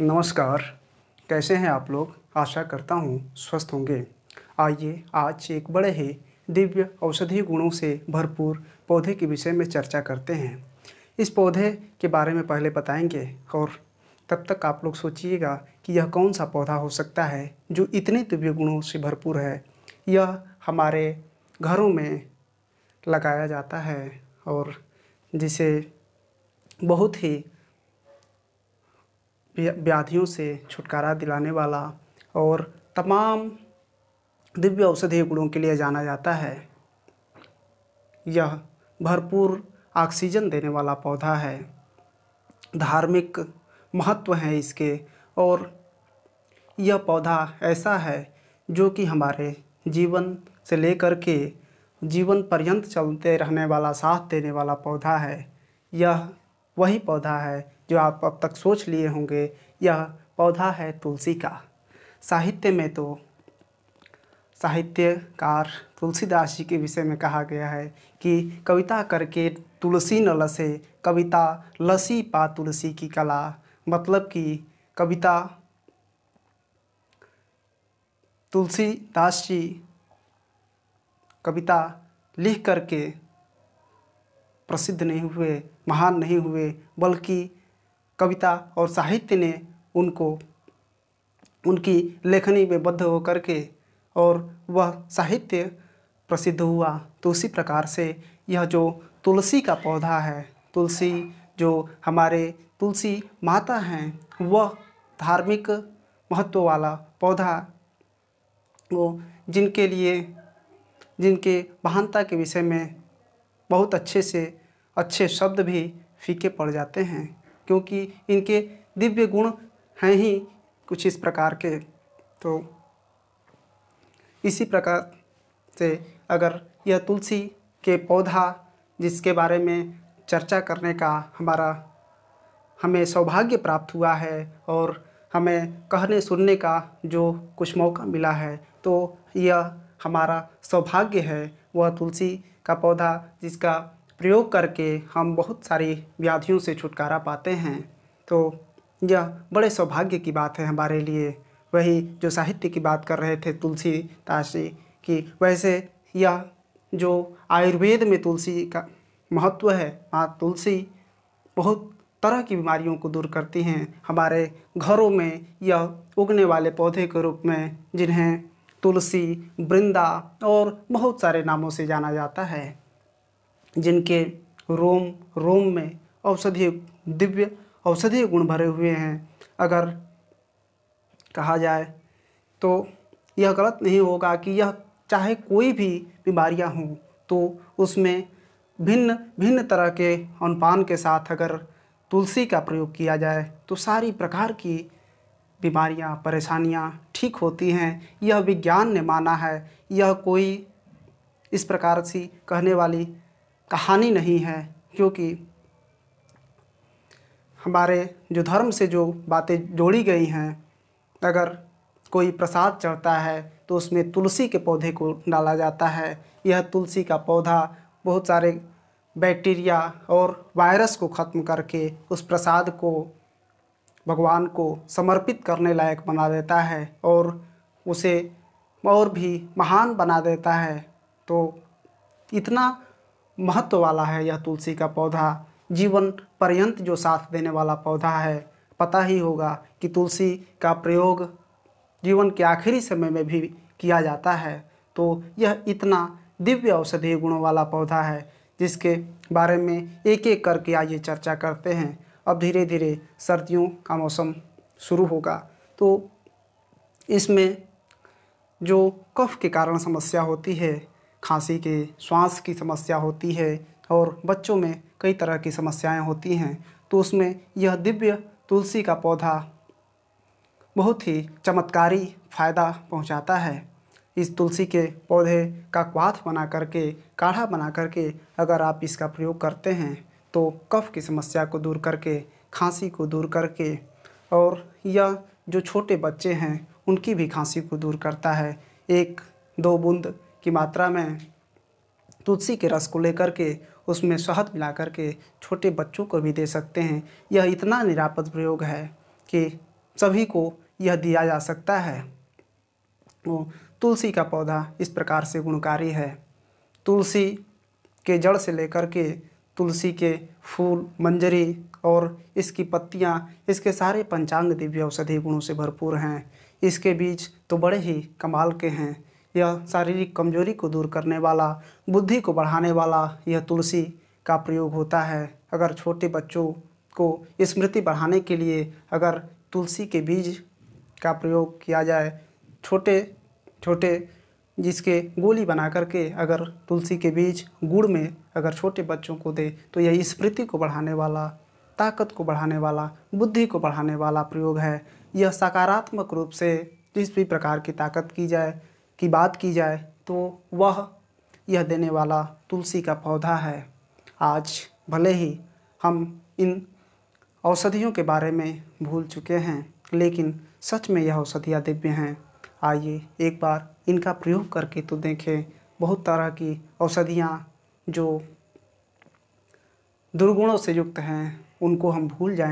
नमस्कार कैसे हैं आप लोग आशा करता हूँ स्वस्थ होंगे आइए आज एक बड़े ही दिव्य औषधीय गुणों से भरपूर पौधे के विषय में चर्चा करते हैं इस पौधे के बारे में पहले बताएंगे और तब तक आप लोग सोचिएगा कि यह कौन सा पौधा हो सकता है जो इतने दिव्य गुणों से भरपूर है यह हमारे घरों में लगाया जाता है और जिसे बहुत ही व्याधियों से छुटकारा दिलाने वाला और तमाम दिव्य औषधीय गुणों के लिए जाना जाता है यह भरपूर ऑक्सीजन देने वाला पौधा है धार्मिक महत्व है इसके और यह पौधा ऐसा है जो कि हमारे जीवन से लेकर के जीवन पर्यंत चलते रहने वाला साथ देने वाला पौधा है यह वही पौधा है जो आप अब तक सोच लिए होंगे यह पौधा है तुलसी का साहित्य में तो साहित्यकार तुलसीदास जी के विषय में कहा गया है कि कविता करके तुलसी न लसे कविता लसी पा तुलसी की कला मतलब कि कविता तुलसीदास जी कविता लिख करके प्रसिद्ध नहीं हुए महान नहीं हुए बल्कि कविता और साहित्य ने उनको उनकी लेखनी में बद्ध होकर के और वह साहित्य प्रसिद्ध हुआ तो उसी प्रकार से यह जो तुलसी का पौधा है तुलसी जो हमारे तुलसी माता हैं वह धार्मिक महत्व वाला पौधा वो जिनके लिए जिनके महानता के विषय में बहुत अच्छे से अच्छे शब्द भी फीके पड़ जाते हैं क्योंकि इनके दिव्य गुण हैं ही कुछ इस प्रकार के तो इसी प्रकार से अगर यह तुलसी के पौधा जिसके बारे में चर्चा करने का हमारा हमें सौभाग्य प्राप्त हुआ है और हमें कहने सुनने का जो कुछ मौका मिला है तो यह हमारा सौभाग्य है वह तुलसी का पौधा जिसका प्रयोग करके हम बहुत सारी व्याधियों से छुटकारा पाते हैं तो यह बड़े सौभाग्य की बात है हमारे लिए वही जो साहित्य की बात कर रहे थे तुलसी ताशी की वैसे यह जो आयुर्वेद में तुलसी का महत्व है माँ तुलसी बहुत तरह की बीमारियों को दूर करती हैं हमारे घरों में यह उगने वाले पौधे के रूप में जिन्हें तुलसी वृंदा और बहुत सारे नामों से जाना जाता है जिनके रोम रोम में औषधीय दिव्य औषधीय गुण भरे हुए हैं अगर कहा जाए तो यह गलत नहीं होगा कि यह चाहे कोई भी बीमारियां हों तो उसमें भिन्न भिन्न तरह के अनुपान के साथ अगर तुलसी का प्रयोग किया जाए तो सारी प्रकार की बीमारियां परेशानियां ठीक होती हैं यह विज्ञान ने माना है यह कोई इस प्रकार से कहने वाली कहानी नहीं है क्योंकि हमारे जो धर्म से जो बातें जोड़ी गई हैं अगर कोई प्रसाद चढ़ता है तो उसमें तुलसी के पौधे को डाला जाता है यह तुलसी का पौधा बहुत सारे बैक्टीरिया और वायरस को ख़त्म करके उस प्रसाद को भगवान को समर्पित करने लायक बना देता है और उसे और भी महान बना देता है तो इतना महत्व वाला है यह तुलसी का पौधा जीवन पर्यंत जो साथ देने वाला पौधा है पता ही होगा कि तुलसी का प्रयोग जीवन के आखिरी समय में भी किया जाता है तो यह इतना दिव्य औषधीय गुणों वाला पौधा है जिसके बारे में एक एक करके आइए चर्चा करते हैं अब धीरे धीरे सर्दियों का मौसम शुरू होगा तो इसमें जो कफ के कारण समस्या होती है खांसी के श्वास की समस्या होती है और बच्चों में कई तरह की समस्याएं होती हैं तो उसमें यह दिव्य तुलसी का पौधा बहुत ही चमत्कारी फ़ायदा पहुंचाता है इस तुलसी के पौधे का क्वाथ बना करके काढ़ा बना करके अगर आप इसका प्रयोग करते हैं तो कफ की समस्या को दूर करके खांसी को दूर करके और यह जो छोटे बच्चे हैं उनकी भी खांसी को दूर करता है एक दो बूंद की मात्रा में तुलसी के रस को लेकर के उसमें शहद मिला करके छोटे बच्चों को भी दे सकते हैं यह इतना निरापद प्रयोग है कि सभी को यह दिया जा सकता है तुलसी का पौधा इस प्रकार से गुणकारी है तुलसी के जड़ से लेकर के तुलसी के फूल मंजरी और इसकी पत्तियाँ इसके सारे पंचांग दिव्य औषधि गुणों से भरपूर हैं इसके बीज तो बड़े ही कमाल के हैं यह शारीरिक कमजोरी को दूर करने वाला बुद्धि को बढ़ाने वाला यह तुलसी का प्रयोग होता है अगर छोटे बच्चों को स्मृति बढ़ाने के लिए अगर तुलसी के बीज का प्रयोग किया जाए छोटे छोटे जिसके गोली बना करके अगर तुलसी के बीज गुड़ में अगर छोटे बच्चों को दे तो यह स्मृति को बढ़ाने वाला ताकत को बढ़ाने वाला बुद्धि को बढ़ाने वाला प्रयोग है यह सकारात्मक रूप से जिस भी प्रकार की ताकत की जाए की बात की जाए तो वह यह देने वाला तुलसी का पौधा है आज भले ही हम इन औषधियों के बारे में भूल चुके हैं लेकिन सच में यह औषधियाँ दिव्य हैं आइए एक बार इनका प्रयोग करके तो देखें बहुत तरह की औषधियाँ जो दुर्गुणों से युक्त हैं उनको हम भूल जाएं